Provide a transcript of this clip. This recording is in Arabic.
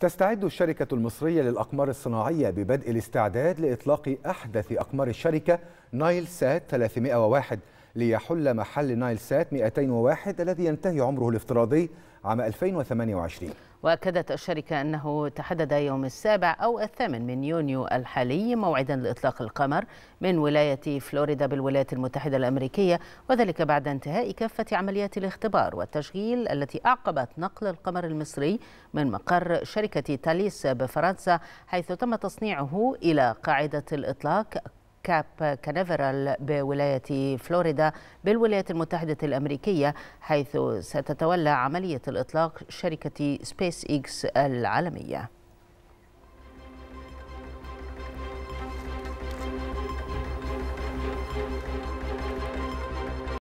تستعد الشركة المصرية للأقمار الصناعية ببدء الاستعداد لإطلاق أحدث أقمار الشركة نايل سات 301 ليحل محل نايل سات 201 الذي ينتهي عمره الافتراضي عام 2028 وأكدت الشركة أنه تحدد يوم السابع أو الثامن من يونيو الحالي موعدا لإطلاق القمر من ولاية فلوريدا بالولايات المتحدة الأمريكية وذلك بعد انتهاء كافة عمليات الاختبار والتشغيل التي أعقبت نقل القمر المصري من مقر شركة تاليس بفرنسا حيث تم تصنيعه إلى قاعدة الإطلاق كاب كانيفرال بولاية فلوريدا بالولايات المتحدة الأمريكية حيث ستتولى عملية الإطلاق شركة سبيس إكس العالمية